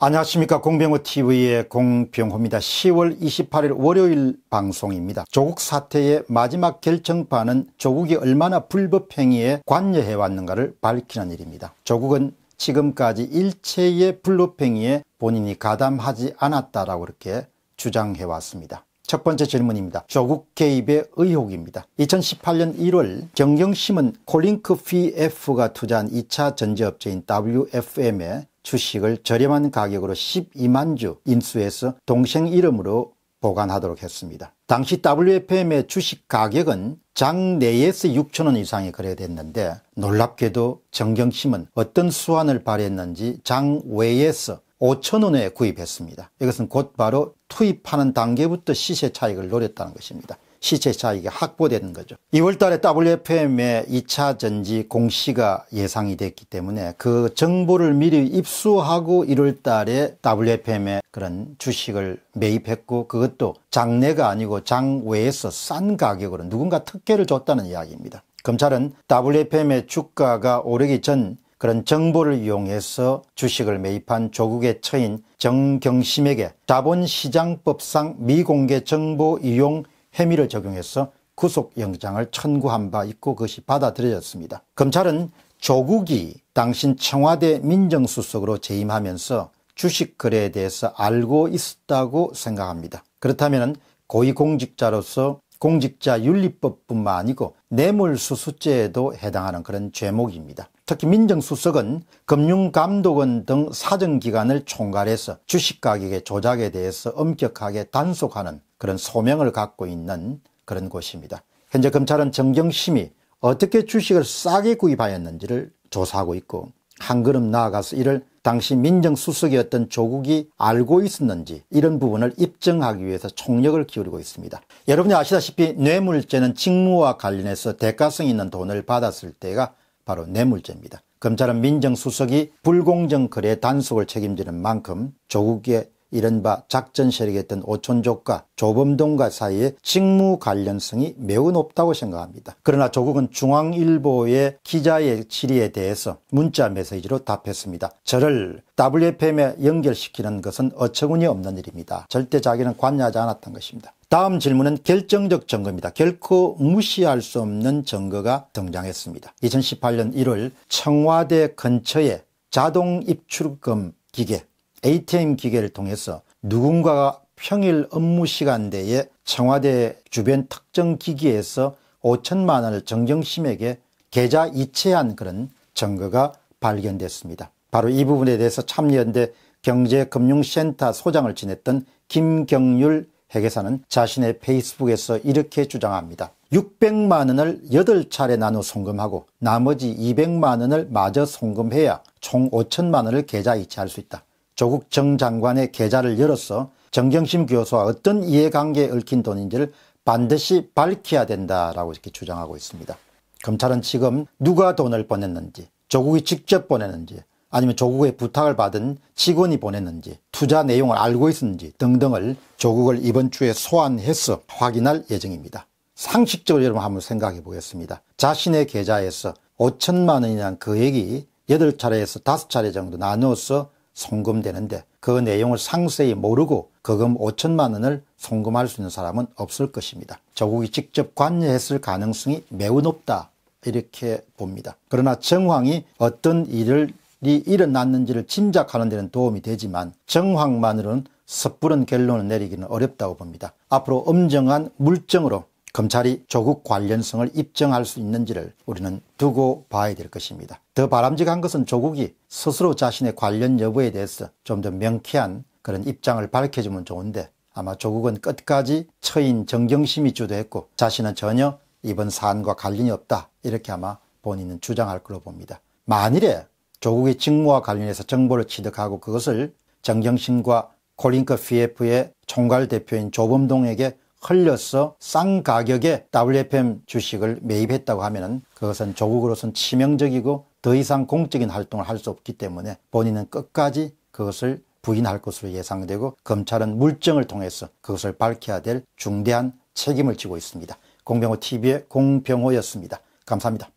안녕하십니까 공병호TV의 공병호입니다. 10월 28일 월요일 방송입니다. 조국 사태의 마지막 결정판은 조국이 얼마나 불법행위에 관여해왔는가를 밝히는 일입니다. 조국은 지금까지 일체의 불법행위에 본인이 가담하지 않았다라고 이렇게 주장해왔습니다. 첫 번째 질문입니다. 조국 개입의 의혹입니다. 2018년 1월 경영심은 콜링크 PF가 투자한 2차 전지업체인 WFM의 주식을 저렴한 가격으로 12만 주 인수해서 동생 이름으로 보관하도록 했습니다. 당시 WFM의 주식 가격은 장 내에서 6천원 이상이 거래됐는데 놀랍게도 정경심은 어떤 수완을 발휘했는지 장 외에서 5천 원에 구입했습니다. 이것은 곧바로 투입하는 단계부터 시세 차익을 노렸다는 것입니다. 시세 차익이 확보되는 거죠. 2월 달에 WFM의 2차 전지 공시가 예상이 됐기 때문에 그 정보를 미리 입수하고 1월 달에 WFM의 그런 주식을 매입했고 그것도 장내가 아니고 장외에서 싼 가격으로 누군가 특혜를 줬다는 이야기입니다. 검찰은 WFM의 주가가 오르기 전 그런 정보를 이용해서 주식을 매입한 조국의 처인 정경심에게 자본시장법상 미공개 정보 이용 혐의를 적용해서 구속영장을 청구한 바 있고 그것이 받아들여졌습니다. 검찰은 조국이 당신 청와대 민정수석으로 재임하면서 주식 거래에 대해서 알고 있었다고 생각합니다. 그렇다면 고위공직자로서 공직자 윤리법뿐만 아니고 뇌물수수죄에도 해당하는 그런 죄목입니다. 특히 민정수석은 금융감독원 등 사정기관을 총괄해서 주식가격의 조작에 대해서 엄격하게 단속하는 그런 소명을 갖고 있는 그런 곳입니다. 현재 검찰은 정경심이 어떻게 주식을 싸게 구입하였는지를 조사하고 있고 한 걸음 나아가서 이를 당시 민정수석이었던 조국이 알고 있었는지 이런 부분을 입증하기 위해서 총력을 기울이고 있습니다. 여러분이 아시다시피 뇌물죄는 직무와 관련해서 대가성 있는 돈을 받았을 때가 바로 뇌물죄입니다. 검찰은 민정수석이 불공정 거래 단속을 책임지는 만큼 조국의 이른바 작전 세력이었던 오촌족과 조범동과 사이의 직무 관련성이 매우 높다고 생각합니다. 그러나 조국은 중앙일보의 기자의 질의에 대해서 문자 메시지로 답했습니다. 저를 WFM에 연결시키는 것은 어처구니 없는 일입니다. 절대 자기는 관여하지 않았던 것입니다. 다음 질문은 결정적 증거입니다. 결코 무시할 수 없는 증거가 등장했습니다. 2018년 1월 청와대 근처에 자동 입출금 기계, ATM 기계를 통해서 누군가가 평일 업무 시간대에 청와대 주변 특정 기기에서 5천만 원을 정경심에게 계좌 이체한 그런 증거가 발견됐습니다. 바로 이 부분에 대해서 참여연대 경제금융센터 소장을 지냈던 김경률 회계사는 자신의 페이스북에서 이렇게 주장합니다. 600만 원을 8차례 나누 송금하고 나머지 200만 원을 마저 송금해야 총 5천만 원을 계좌 이체할 수 있다. 조국 정 장관의 계좌를 열어서 정경심 교수와 어떤 이해관계에 얽힌 돈인지를 반드시 밝혀야 된다라고 이렇게 주장하고 있습니다. 검찰은 지금 누가 돈을 보냈는지, 조국이 직접 보냈는지, 아니면 조국의 부탁을 받은 직원이 보냈는지 투자 내용을 알고 있었는지 등등을 조국을 이번 주에 소환해서 확인할 예정입니다. 상식적으로 여러분 한번 생각해 보겠습니다. 자신의 계좌에서 5천만 원이란 금액이 그 8차례에서 5차례 정도 나누어서 송금되는데 그 내용을 상세히 모르고 거금 5천만 원을 송금할 수 있는 사람은 없을 것입니다. 조국이 직접 관여했을 가능성이 매우 높다 이렇게 봅니다. 그러나 정황이 어떤 일을 네 일어났는지를 짐작하는 데는 도움이 되지만 정황만으로는 섣부른 결론을 내리기는 어렵다고 봅니다. 앞으로 엄정한 물증으로 검찰이 조국 관련성을 입증할 수 있는지를 우리는 두고 봐야 될 것입니다. 더 바람직한 것은 조국이 스스로 자신의 관련 여부에 대해서 좀 더 명쾌한 그런 입장을 밝혀주면 좋은데 아마 조국은 끝까지 처인 정경심이 주도했고 자신은 전혀 이번 사안과 관련이 없다 이렇게 아마 본인은 주장할 걸로 봅니다. 만일에 조국의 직무와 관련해서 정보를 취득하고 그것을 정경심과 콜링크 에프의 총괄 대표인 조범동에게 흘려서 싼 가격에 WFM 주식을 매입했다고 하면 그것은 조국으로서는 치명적이고 더 이상 공적인 활동을 할 수 없기 때문에 본인은 끝까지 그것을 부인할 것으로 예상되고 검찰은 물증을 통해서 그것을 밝혀야 될 중대한 책임을 지고 있습니다. 공병호 TV의 공병호였습니다. 감사합니다.